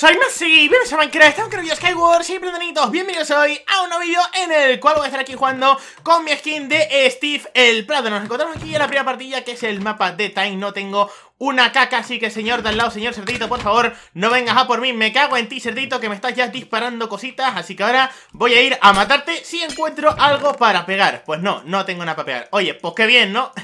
soy y bienvenidos a Minecraft, estamos con Skyward, siempre bienvenidos. bienvenidos hoy a un nuevo vídeo en el cual voy a estar aquí jugando con mi skin de Steve el Prado Nos encontramos aquí en la primera partida que es el mapa de Time, no tengo una caca, así que señor de al lado, señor cerdito, por favor, no vengas a por mí, me cago en ti cerdito que me estás ya disparando cositas, así que ahora voy a ir a matarte si encuentro algo para pegar Pues no, no tengo nada para pegar, oye, pues qué bien, ¿no?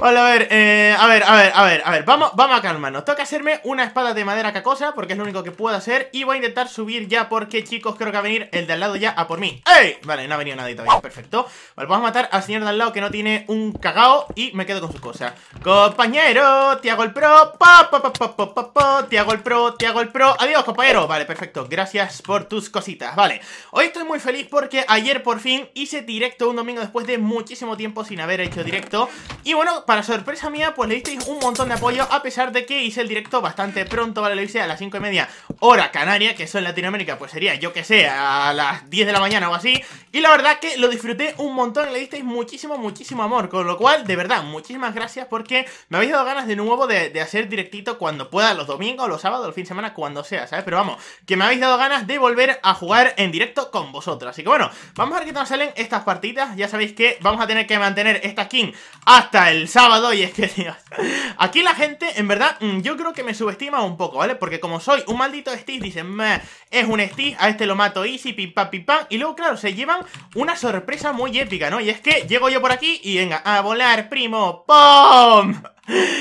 Vale, a ver, eh, a ver, a ver, a ver, a ver, vamos, vamos a calmarnos Toca hacerme una espada de madera cacosa porque es lo único que puedo hacer Y voy a intentar subir ya porque, chicos, creo que va a venir el de al lado ya a por mí ¡Ey! Vale, no ha venido nadie todavía, perfecto Vale, pues vamos a matar al señor de al lado que no tiene un cagao y me quedo con su cosas Compañero, te hago el pro, pa, te hago el pro, te hago el pro Adiós, compañero, vale, perfecto, gracias por tus cositas Vale, hoy estoy muy feliz porque ayer por fin hice directo un domingo después de muchísimo tiempo sin haber hecho directo y bueno, para sorpresa mía, pues le disteis un montón de apoyo A pesar de que hice el directo bastante pronto, ¿vale? Lo hice a las 5 y media hora canaria Que eso en Latinoamérica pues sería, yo que sé, a las 10 de la mañana o así Y la verdad que lo disfruté un montón, le disteis muchísimo, muchísimo amor Con lo cual, de verdad, muchísimas gracias porque me habéis dado ganas de nuevo de, hacer directito cuando pueda Los domingos, los sábados, el fin de semana, cuando sea, ¿sabes? Pero vamos, que me habéis dado ganas de volver a jugar en directo con vosotros Así que bueno, vamos a ver qué tal salen estas partidas Ya sabéis que vamos a tener que mantener esta skin hasta el sábado y es que, Dios, aquí la gente, en verdad, mm, yo creo que me subestima un poco, ¿vale? Porque como soy un maldito Steve, dicen, es un Steve, a este lo mato easy, pipa, pipa y luego, claro, se llevan una sorpresa muy épica, ¿no? Y es que llego yo por aquí y venga, a volar, primo, ¡Pom!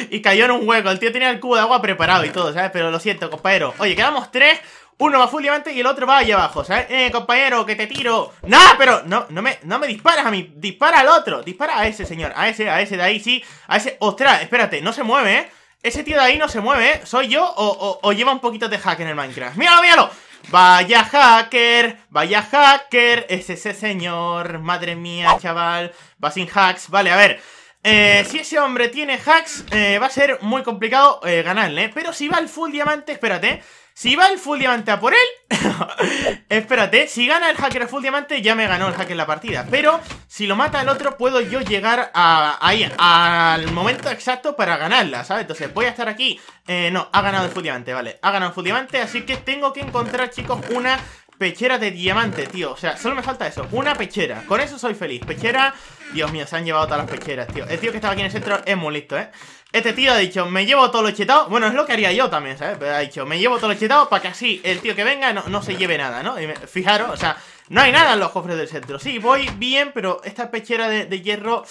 Y cayó en un hueco, el tío tenía el cubo de agua preparado y todo, ¿sabes? Pero lo siento, compañero. Oye, quedamos tres, uno va full diamante y el otro va allá abajo, ¿sabes? Eh, compañero, que te tiro ¡Nah, pero no, no, me, no me disparas a mí! ¡Dispara al otro! ¡Dispara a ese, señor! A ese, a ese de ahí, sí A ese... ¡Ostras! Espérate, no se mueve, ¿eh? Ese tío de ahí no se mueve, ¿eh? ¿Soy yo o, o, lleva un poquito de hack en el Minecraft? ¡Míralo, míralo! Vaya hacker, vaya hacker, Ese, ese señor, madre mía, chaval, va sin hacks, vale, a ver, eh, si ese hombre tiene hacks, eh, va a ser muy complicado eh, ganarle, pero si va al full diamante, espérate, si va el full diamante a por él Espérate, si gana el hacker a full diamante Ya me ganó el hacker la partida Pero si lo mata el otro puedo yo llegar a, al momento exacto Para ganarla, ¿sabes? Entonces voy a estar aquí eh, No, ha ganado el full diamante, vale Ha ganado el full diamante, así que tengo que encontrar Chicos, una Pechera de diamante, tío. O sea, solo me falta eso. Una pechera. Con eso soy feliz. Pechera. Dios mío, se han llevado todas las pecheras, tío. El tío que estaba aquí en el centro es muy listo, ¿eh? Este tío ha dicho, me llevo todo lo chetado Bueno, es lo que haría yo también, ¿sabes? Pero ha dicho, me llevo todo lo chetado para que así el tío que venga no, se lleve nada, ¿no? fijaros, o sea, no hay nada en los cofres del centro. Sí, voy bien, pero esta pechera de, hierro...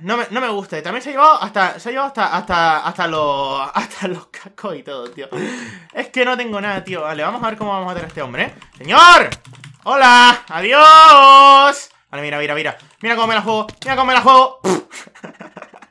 no, me, no gusta. Y también se ha llevado hasta. Se hasta. hasta. los. hasta los cacos y todo, tío. Es que no tengo nada, tío. Vale, vamos a ver cómo vamos a tener a este hombre, ¿eh? ¡Señor! ¡Hola! ¡Adiós! Vale, mira, mira, mira. Mira cómo me la juego. Mira cómo me la juego.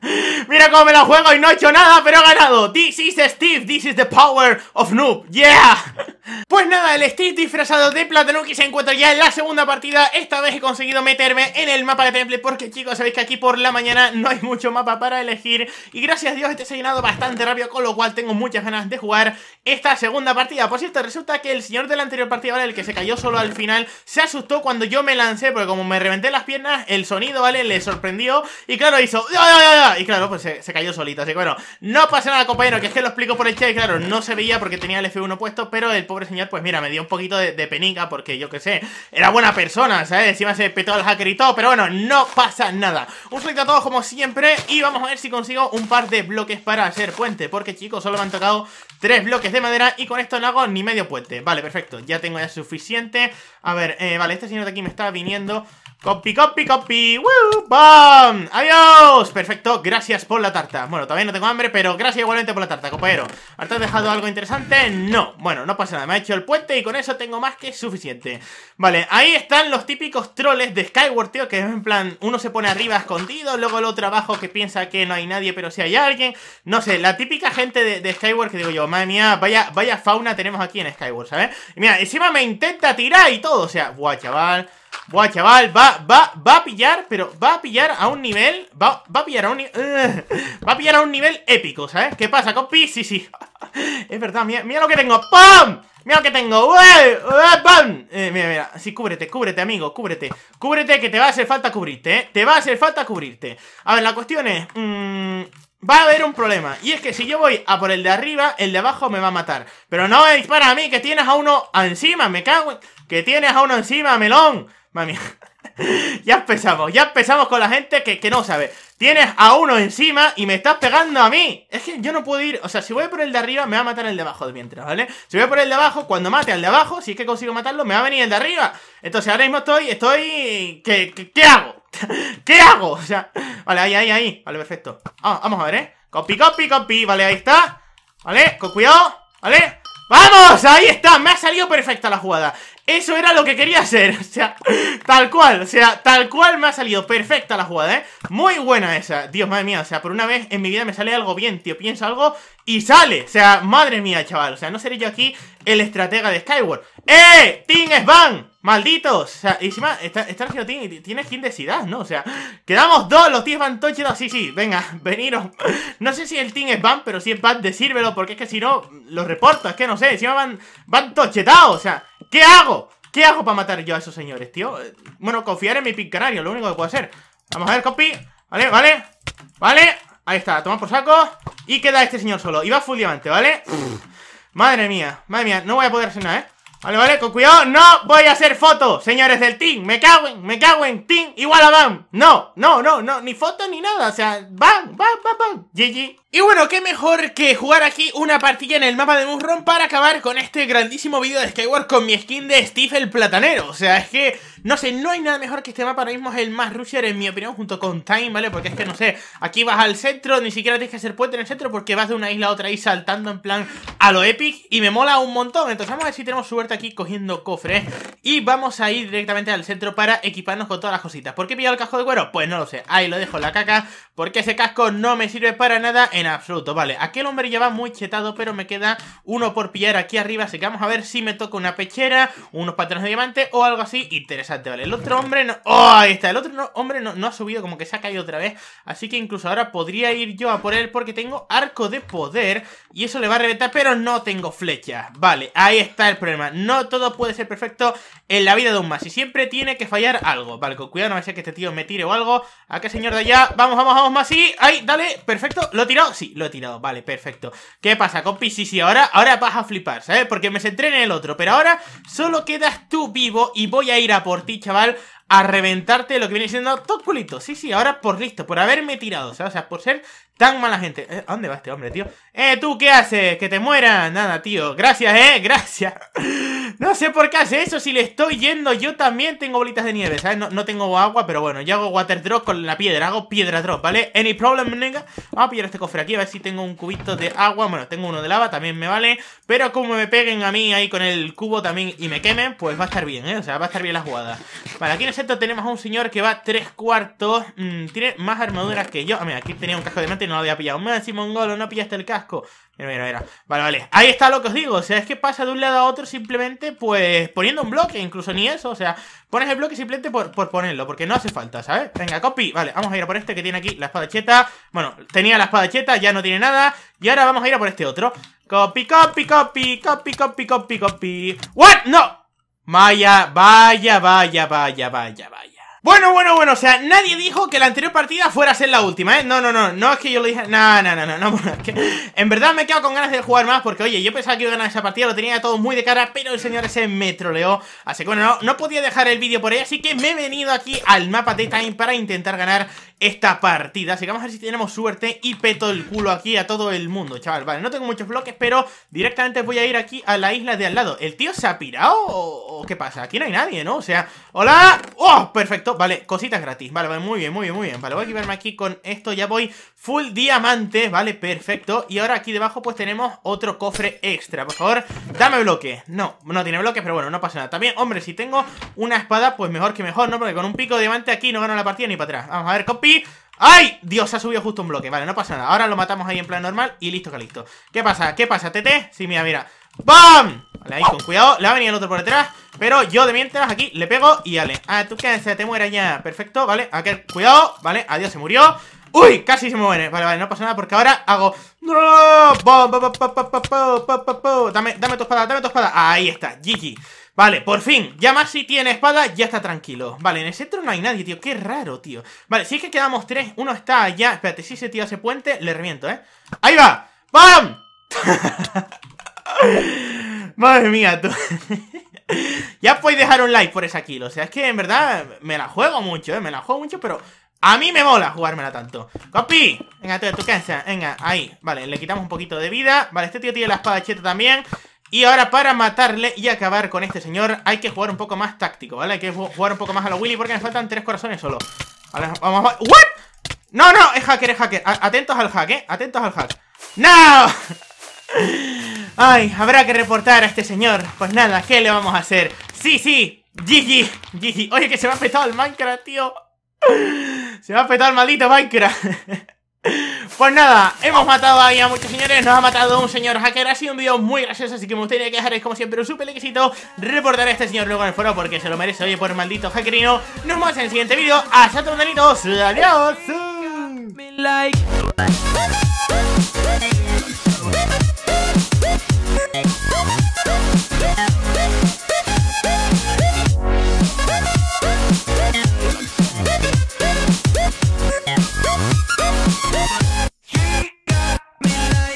Mira cómo me la juego y no he hecho nada, pero he ganado This is Steve, this is the power of Noob Yeah Pues nada, el Steve disfrazado de Platanuki se encuentra ya en la segunda partida Esta vez he conseguido meterme en el mapa de Temple Porque chicos, sabéis que aquí por la mañana no hay mucho mapa para elegir Y gracias a Dios este se ha llenado bastante rápido Con lo cual tengo muchas ganas de jugar esta segunda partida Por cierto, resulta que el señor de la anterior partida, ¿vale? el que se cayó solo al final Se asustó cuando yo me lancé Porque como me reventé las piernas, el sonido, ¿vale? Le sorprendió Y claro, hizo... ¡Ay, ay, ay! Y claro, pues se, cayó solito. Así que bueno, no pasa nada, compañero. Que es que lo explico por el chat. Y claro, no se veía porque tenía el F1 puesto. Pero el pobre señor, pues mira, me dio un poquito de, penica. Porque yo que sé, era buena persona, ¿sabes? Encima se petó al hacker y todo. Pero bueno, no pasa nada. Un saludo a todos como siempre. Y vamos a ver si consigo un par de bloques para hacer puente. Porque chicos, solo me han tocado tres bloques de madera. Y con esto no hago ni medio puente. Vale, perfecto. Ya tengo ya suficiente. A ver, eh, vale, este señor de aquí me está viniendo. Copy, copy, copy. ¡Woo! ¡Bam! ¡Adiós! Perfecto gracias por la tarta Bueno, todavía no tengo hambre, pero gracias igualmente por la tarta, compañero has dejado algo interesante? No, bueno, no pasa nada, me ha hecho el puente y con eso tengo más que suficiente Vale, ahí están los típicos troles de Skyward, tío Que es en plan, uno se pone arriba escondido Luego el otro abajo que piensa que no hay nadie, pero si hay alguien No sé, la típica gente de, Skyward que digo yo Madre mía, vaya, vaya fauna tenemos aquí en Skyward, ¿sabes? Y mira, encima me intenta tirar y todo O sea, guay, chaval Buah, chaval, va, va, va a pillar, pero va a pillar a un nivel. Va, va a pillar a un nivel. va a pillar a un nivel épico, ¿sabes? ¿Qué pasa, copi? Sí, sí. es verdad, mira, mira, lo que tengo. ¡Pam! Mira lo que tengo. ¡Pam! Eh, mira, mira. Sí, cúbrete, cúbrete, amigo, cúbrete. Cúbrete que te va a hacer falta cubrirte, ¿eh? Te va a hacer falta cubrirte. A ver, la cuestión es. Mmm, va a haber un problema. Y es que si yo voy a por el de arriba, el de abajo me va a matar. Pero no me para a mí, que tienes a uno encima, me cago Que tienes a uno encima, melón. Mami, ya empezamos, ya empezamos con la gente que, no sabe. Tienes a uno encima y me estás pegando a mí. Es que yo no puedo ir. O sea, si voy por el de arriba, me va a matar el de abajo de mientras, ¿vale? Si voy por el de abajo, cuando mate al de abajo, si es que consigo matarlo, me va a venir el de arriba. Entonces ahora mismo estoy. estoy. ¿Qué, hago? ¿Qué hago? O sea, vale, ahí, ahí, ahí. Vale, perfecto. Ah, vamos a ver, ¿eh? Copy, copy, copy. Vale, ahí está. Vale, con cuidado. Vale. ¡Vamos! ¡Ahí está! Me ha salido perfecta la jugada eso era lo que quería hacer, o sea, tal cual, o sea, tal cual me ha salido perfecta la jugada, ¿eh? Muy buena esa, Dios, madre mía, o sea, por una vez en mi vida me sale algo bien, tío, pienso algo y sale, o sea, madre mía, chaval, o sea, no seré yo aquí el estratega de Skyward. ¡Eh! ¡Team Svan! ¡Malditos! O sea, y encima, está, haciendo team y tienes de ¿no? O sea, quedamos dos, los tíos van tochetados! ¡Sí, sí, sí, venga, veniros. No sé si el team es ban, pero si es ban, decírmelo, porque es que si no, los reporto, es que no sé, encima van, van tochetados, o sea... ¿Qué hago? ¿Qué hago para matar yo a esos señores, tío? Bueno, confiar en mi pink canario, lo único que puedo hacer Vamos a ver, copy Vale, vale, vale Ahí está, toma por saco Y queda este señor solo, y va full diamante, ¿vale? Madre mía, madre mía, no voy a poder hacer nada, ¿eh? Vale, vale, con cuidado No voy a hacer fotos, señores del team Me cago me cago en team Igual a bam No, no, no, no Ni foto ni nada O sea, bam, bam, bam, bam GG y bueno, qué mejor que jugar aquí una partida en el mapa de Mushroom para acabar con este grandísimo vídeo de Skyward con mi skin de Steve el Platanero. O sea, es que, no sé, no hay nada mejor que este mapa. Ahora mismo es el más rusher, en mi opinión, junto con Time, ¿vale? Porque es que, no sé, aquí vas al centro, ni siquiera tienes que hacer puente en el centro porque vas de una isla a otra y saltando en plan a lo epic y me mola un montón. Entonces vamos a ver si tenemos suerte aquí cogiendo cofres y vamos a ir directamente al centro para equiparnos con todas las cositas. ¿Por qué he pillado el casco de cuero? Pues no lo sé, ahí lo dejo la caca porque ese casco no me sirve para nada en absoluto. Vale, aquel hombre ya va muy chetado pero me queda uno por pillar aquí arriba, así que vamos a ver si me toca una pechera, unos patrones de diamante o algo así interesante. Vale, el otro hombre no... ¡Oh! Ahí está, el otro hombre no, no ha subido, como que se ha caído otra vez, así que incluso ahora podría ir yo a por él porque tengo arco de poder y eso le va a reventar pero no tengo flecha Vale, ahí está el problema, no todo puede ser perfecto en la vida de un más. siempre tiene que fallar algo. Vale, con cuidado, no va a que este tío me tire o algo. ¿A qué señor de allá? Vamos, vamos, vamos, más. ¡Ay, ahí, dale, perfecto. ¿Lo he tirado? Sí, lo he tirado. Vale, perfecto. ¿Qué pasa, compi? Sí, sí, ahora, ahora vas a flipar, ¿sabes? Porque me centré en el otro. Pero ahora solo quedas tú vivo y voy a ir a por ti, chaval a reventarte lo que viene siendo todo Sí, sí, ahora por listo, por haberme tirado, o sea, por ser tan mala gente. Eh, ¿A dónde va este hombre, tío? Eh, tú, ¿qué haces? Que te muera. Nada, tío. Gracias, eh, gracias. No sé por qué hace eso, si le estoy yendo yo también tengo bolitas de nieve, ¿sabes? No, tengo agua, pero bueno, yo hago water drop con la piedra, hago piedra drop, ¿vale? Any problem, nigga. Vamos a pillar este cofre aquí, a ver si tengo un cubito de agua, bueno, tengo uno de lava, también me vale, pero como me peguen a mí ahí con el cubo también y me quemen, pues va a estar bien, ¿eh? O sea, va a estar bien la jugada. Vale, aquí no tenemos a un señor que va tres cuartos. Mm, tiene más armaduras que yo. a ah, mira, aquí tenía un casco de mente y no lo había pillado. un si mongolo, no pillaste el casco. Mira, mira, mira. Vale, vale. Ahí está lo que os digo. O sea, es que pasa de un lado a otro simplemente, pues, poniendo un bloque. Incluso ni eso. O sea, pones el bloque simplemente por, por ponerlo. Porque no hace falta, ¿sabes? Venga, copy. Vale, vamos a ir a por este que tiene aquí la espada cheta Bueno, tenía la espada cheta ya no tiene nada. Y ahora vamos a ir a por este otro. Copy, copy, copy, copy, copy, copy, copy. ¿What? No. Vaya, vaya, vaya, vaya, vaya, vaya. Bueno, bueno, bueno, o sea, nadie dijo que la anterior partida fuera a ser la última, ¿eh? No, no, no, no es que yo lo dije... No, no, no, no, no, es que en verdad me he quedado con ganas de jugar más porque, oye, yo pensaba que iba a ganar esa partida, lo tenía todo muy de cara, pero el señor ese me troleó, así que, bueno, no, no podía dejar el vídeo por ahí, así que me he venido aquí al mapa de Time para intentar ganar esta partida. Así que vamos a ver si tenemos suerte y peto el culo aquí a todo el mundo, chaval. Vale, no tengo muchos bloques, pero directamente voy a ir aquí a la isla de al lado. ¿El tío se ha pirado o, qué pasa? Aquí no hay nadie, ¿no? O sea, ¡hola! ¡Oh! Perfecto, vale, cositas gratis. Vale, vale, muy bien, muy bien, muy bien. Vale, voy a equiparme aquí con esto. Ya voy full diamante, vale, perfecto. Y ahora aquí debajo pues tenemos otro cofre extra. Por favor, dame bloque. No, no tiene bloques, pero bueno, no pasa nada. También, hombre, si tengo una espada, pues mejor que mejor, ¿no? Porque con un pico de diamante aquí no gano la partida ni para atrás. Vamos a ver, ¡copi! ¡Ay! Dios, se ha subido justo un bloque. Vale, no pasa nada. Ahora lo matamos ahí en plan normal y listo que listo. ¿Qué pasa? ¿Qué pasa, Tete? Sí, mira, mira. ¡Bam! Vale, ahí con cuidado. Le va venido el otro por detrás. Pero yo de mientras aquí le pego y dale. Ah, tú que se te muera ya. Perfecto, vale. aquí, cuidado. Vale, adiós, se murió. ¡Uy! Casi se muere. Vale, vale, no pasa nada porque ahora hago... ¡No! ¡Bam! ¡Bam! ¡Bam! ¡Bam! ¡Bam! ¡Bam! ¡Bam! ¡Dame Vale, por fin, ya más si tiene espada, ya está tranquilo Vale, en el centro no hay nadie, tío, qué raro, tío Vale, si es que quedamos tres, uno está allá Espérate, si ese tío hace puente, le reviento, ¿eh? ¡Ahí va! ¡Pam! Madre mía, tú Ya podéis dejar un like por esa kill O sea, es que en verdad me la juego mucho, ¿eh? Me la juego mucho, pero a mí me mola jugármela tanto copi Venga, tú, tú casa, venga, ahí Vale, le quitamos un poquito de vida Vale, este tío tiene la espada cheta también y ahora para matarle y acabar con este señor hay que jugar un poco más táctico, ¿vale? Hay que jugar un poco más a la Willy porque me faltan tres corazones solo. ver, vamos a... ¿What? No, no, es hacker, es hacker. atentos al hack, ¿eh? Atentos al hack. ¡No! Ay, habrá que reportar a este señor. Pues nada, ¿qué le vamos a hacer? Sí, sí, GG, ¡Gigi! Oye, que se me ha petado el Minecraft, tío. Se me ha petado el maldito Minecraft. Pues nada, hemos matado ahí a muchos señores Nos ha matado un señor hacker, ha sido un video muy gracioso Así que me gustaría que dejaréis como siempre un super likecito Reportar a este señor luego en el foro Porque se lo merece, oye, por el maldito hackerino Nos vemos en el siguiente vídeo, hasta otro adiós